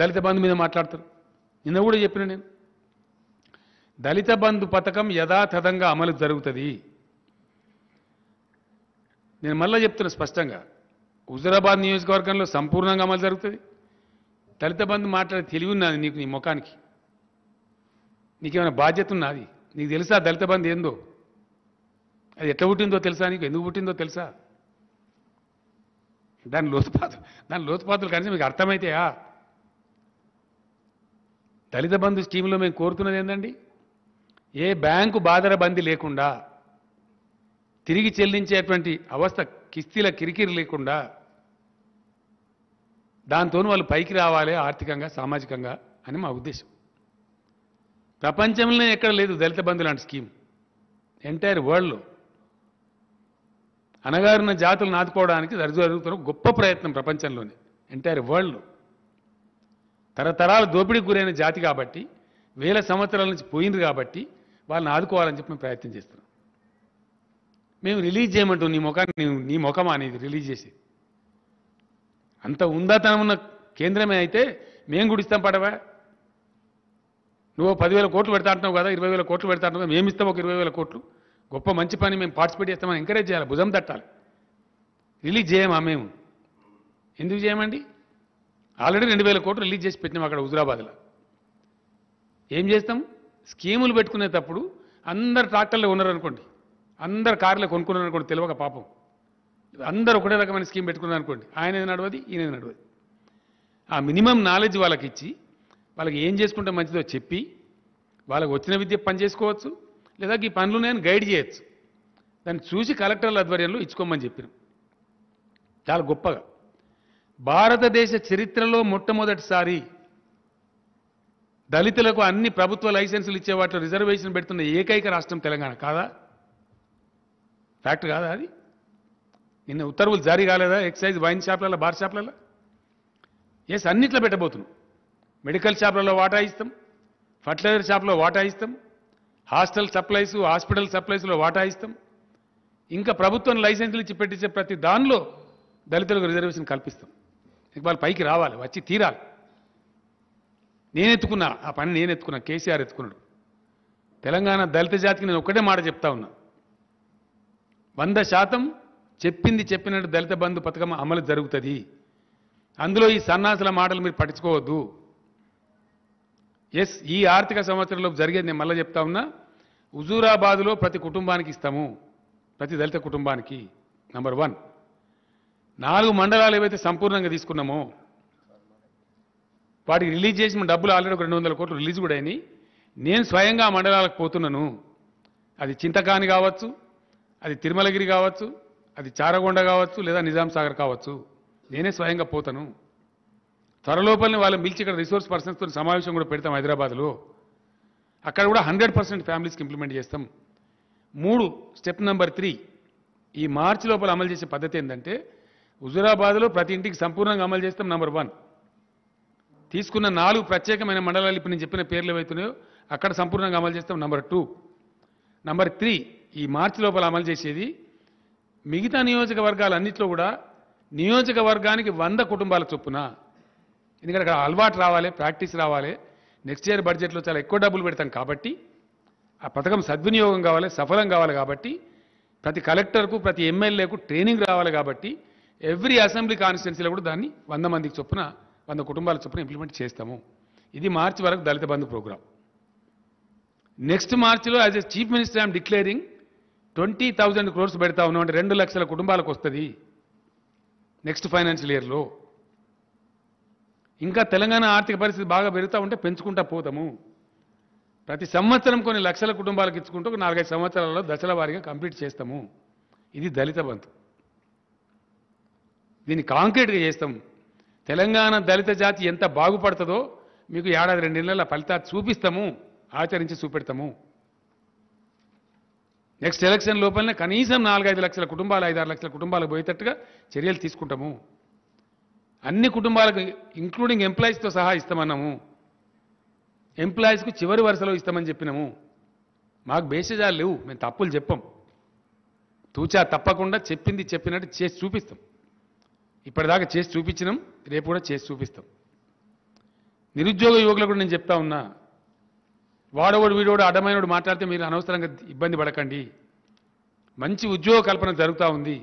దళిత బంధు మీద మాట్లాడతారు నిన్న కూడా చెప్పిన నేను దళిత బంధు పథకం యథాతథంగా అమలు జరుగుతుంది నేను మళ్ళీ చెప్తున్నా స్పష్టంగా హుజరాబాద్ నియోజకవర్గంలో సంపూర్ణంగా అమలు జరుగుతుంది దళిత బంధు మాట్లాడే తెలివి ఉన్నది నీకు నీ ముఖానికి నీకేమైనా బాధ్యత ఉన్నది నీకు తెలుసా దళిత బంధు ఏందో అది ఎట్లా పుట్టిందో తెలుసా నీకు ఎందుకు పుట్టిందో తెలుసా దాని లోతుపాతలు దాని లోతుపాతలు కనీసం మీకు అర్థమవుతాయా దళిత బంధు స్కీమ్లో మేము కోరుతున్నది ఏంటండి ఏ బ్యాంకు బాధరబంది లేకుండా తిరిగి చెల్లించేటువంటి అవస్థ కిస్తీల కిరికిరి లేకుండా దాంతో వాళ్ళు పైకి రావాలి ఆర్థికంగా సామాజికంగా అని మా ఉద్దేశం ప్రపంచంలోనే ఎక్కడ లేదు దళిత బంధు లాంటి స్కీమ్ ఎంటైర్ వరల్డ్లో అనగారిన జాతులు నాటుకోవడానికి జరుగుతున్న గొప్ప ప్రయత్నం ప్రపంచంలోనే ఎంటైర్ వరల్డ్లో తరతరాలు దోపిడీకి గురైన జాతి కాబట్టి వేల సంవత్సరాల నుంచి పోయింది కాబట్టి వాళ్ళని ఆదుకోవాలని చెప్పి మేము ప్రయత్నం చేస్తున్నాం మేము రిలీజ్ చేయమంటాం నీ ముఖాన్ని నీ ముఖం అనేది రిలీజ్ చేసి అంత ఉందాతనం ఉన్న కేంద్రమే అయితే మేము గుడిస్తాం పడవా నువ్వు పదివేల కోట్లు పెడతా అంటున్నావు కదా ఇరవై వేల కోట్లు పెడతా అంటున్నావు మేము ఇస్తాం ఒక ఇరవై వేల కోట్లు గొప్ప మంచి పని మేము పార్టిసిపేట్ చేస్తామని ఎంకరేజ్ చేయాలి భుజం తట్టాలి రిలీజ్ చేయమా మేము ఎందుకు చేయమండి ఆల్రెడీ రెండు వేల కోట్లు రిలీజ్ చేసి పెట్టినాం అక్కడ హుజురాబాద్లో ఏం చేస్తాం స్కీములు పెట్టుకునేటప్పుడు అందరు ట్రాక్టర్లు ఉన్నారనుకోండి అందరు కార్లు కొనుక్కున్నారు అనుకోండి తెలియక పాపం అందరు ఒకటే రకమైన స్కీమ్ పెట్టుకున్నారు అనుకోండి ఆయన నడవది ఈయన నడవది ఆ మినిమం నాలెడ్జ్ వాళ్ళకి ఇచ్చి వాళ్ళకి ఏం చేసుకుంటే మంచిదో చెప్పి వాళ్ళకి వచ్చిన విద్య పని చేసుకోవచ్చు లేదా ఈ పనులు నేను గైడ్ చేయొచ్చు దాన్ని చూసి కలెక్టర్ల ఆధ్వర్యంలో ఇచ్చుకోమని చెప్పిన చాలా గొప్పగా భారతదేశ చరిత్రలో మొట్టమొదటిసారి దళితులకు అన్ని ప్రభుత్వ లైసెన్సులు ఇచ్చే వాటిలో రిజర్వేషన్ పెడుతున్న ఏకైక రాష్ట్రం తెలంగాణ కాదా ఫ్యాక్ట్ కాదా అది నిన్న ఉత్తర్వులు జారీ కాలేదా ఎక్సైజ్ వైన్ షాప్లలో బార్ షాప్లలో ఎస్ అన్నిట్లో పెట్టబోతున్నాం మెడికల్ షాప్లలో వాటా ఇస్తాం ఫర్టిలైజర్ షాప్లో వాటా ఇస్తాం హాస్టల్ సప్లైస్ హాస్పిటల్ సప్లైస్లో వాటా ఇస్తాం ఇంకా ప్రభుత్వం లైసెన్సులు ఇచ్చి పెట్టించే ప్రతి దానిలో దళితులకు రిజర్వేషన్ కల్పిస్తాం ఇవాళ పైకి రావాలి వచ్చి తీరాలి నేను ఆ పని నేను ఎత్తుకున్నా కేసీఆర్ ఎత్తుకున్నాడు తెలంగాణ దళిత జాతికి నేను ఒక్కటే మాట చెప్తా ఉన్నా వంద శాతం చెప్పింది చెప్పినట్టు దళిత బంధు పథకం అమలు జరుగుతుంది అందులో ఈ సన్నాసుల మాటలు మీరు పట్టించుకోవద్దు ఎస్ ఈ ఆర్థిక సంవత్సరంలో జరిగేది నేను మళ్ళీ చెప్తా ఉన్నా హుజూరాబాదులో ప్రతి కుటుంబానికి ఇస్తాము ప్రతి దళిత కుటుంబానికి నంబర్ వన్ నాలుగు మండలాలు ఏవైతే సంపూర్ణంగా తీసుకున్నామో వాటికి రిలీజ్ చేసిన డబ్బులు ఆల్రెడీ ఒక రెండు వందల కోట్లు రిలీజ్ కూడా అయినాయి నేను స్వయంగా మండలాలకు పోతున్నాను అది చింతకాని కావచ్చు అది తిరుమలగిరి కావచ్చు అది చారగొండ కావచ్చు లేదా నిజాం సాగర్ కావచ్చు నేనే స్వయంగా పోతాను త్వరలోపలిని వాళ్ళు మిల్చి ఇక్కడ రిసోర్స్ పర్సన్స్తో సమావేశం కూడా పెడతాం హైదరాబాద్లో అక్కడ కూడా హండ్రెడ్ పర్సెంట్ ఫ్యామిలీస్కి ఇంప్లిమెంట్ చేస్తాం మూడు స్టెప్ నెంబర్ త్రీ ఈ మార్చి లోపల అమలు చేసే పద్ధతి ఏంటంటే హుజురాబాద్లో ప్రతి ఇంటికి సంపూర్ణంగా అమలు చేస్తాం నెంబర్ వన్ తీసుకున్న నాలుగు ప్రత్యేకమైన మండలాలు ఇప్పుడు నేను చెప్పిన పేర్లు ఏవైతున్నాయో అక్కడ సంపూర్ణంగా అమలు చేస్తాం నెంబర్ టూ నెంబర్ త్రీ ఈ మార్చి లోపల అమలు చేసేది మిగతా నియోజకవర్గాలన్నింటిలో కూడా నియోజకవర్గానికి వంద కుటుంబాల చొప్పున ఎందుకంటే అక్కడ అలవాటు రావాలి ప్రాక్టీస్ రావాలి నెక్స్ట్ ఇయర్ బడ్జెట్లో చాలా ఎక్కువ డబ్బులు పెడతాం కాబట్టి ఆ పథకం సద్వినియోగం కావాలి సఫలం కావాలి కాబట్టి ప్రతి కలెక్టర్కు ప్రతి ఎమ్మెల్యేకు ట్రైనింగ్ రావాలి కాబట్టి ఎవ్రీ అసెంబ్లీ కాన్స్టిట్యున్సీలో కూడా దాన్ని వంద మందికి చొప్పున వంద కుటుంబాల చొప్పున ఇంప్లిమెంట్ చేస్తాము ఇది మార్చి వరకు దళిత బంధు ప్రోగ్రామ్ నెక్స్ట్ మార్చిలో as a chief minister I'm declaring twenty thousand crores పెడతా ఉన్నాం అంటే రెండు లక్షల కుటుంబాలకు వస్తుంది నెక్స్ట్ ఫైనాన్షియల్ ఇయర్లో ఇంకా తెలంగాణ ఆర్థిక పరిస్థితి బాగా పెరుగుతూ ఉంటే పెంచుకుంటా పోతాము ప్రతి సంవత్సరం కొన్ని లక్షల కుటుంబాలకు ఇచ్చుకుంటూ నాలుగైదు సంవత్సరాలలో దశల వారీగా కంప్లీట్ చేస్తాము ఇది దళిత బంధు దీన్ని కాంక్రీట్గా చేస్తాం తెలంగాణ దళిత జాతి ఎంత బాగుపడుతుందో మీకు ఏడాది రెండు నెలల ఫలితాలు చూపిస్తాము ఆచరించి చూపెడతాము నెక్స్ట్ ఎలక్షన్ లోపలనే కనీసం నాలుగైదు లక్షల కుటుంబాలు ఐదారు లక్షల కుటుంబాలకు పోయేటట్టుగా చర్యలు తీసుకుంటాము అన్ని కుటుంబాలకు ఇంక్లూడింగ్ ఎంప్లాయీస్తో సహా ఇస్తామన్నాము ఎంప్లాయీస్కు చివరి వరుసలో ఇస్తామని చెప్పినాము మాకు బేషజాలు లేవు మేము తప్పులు చెప్పాం తూచా తప్పకుండా చెప్పింది చెప్పినట్టు చేసి చూపిస్తాం ఇప్పటిదాకా చేసి చూపించినాం రేపు కూడా చేసి చూపిస్తాం నిరుద్యోగ యువకులకు నేను చెప్తా ఉన్నా వాడవాడు వీడోడు అడ్డమైనడు మాట్లాడితే మీరు అనవసరంగా ఇబ్బంది పడకండి మంచి ఉద్యోగ కల్పన జరుగుతూ ఉంది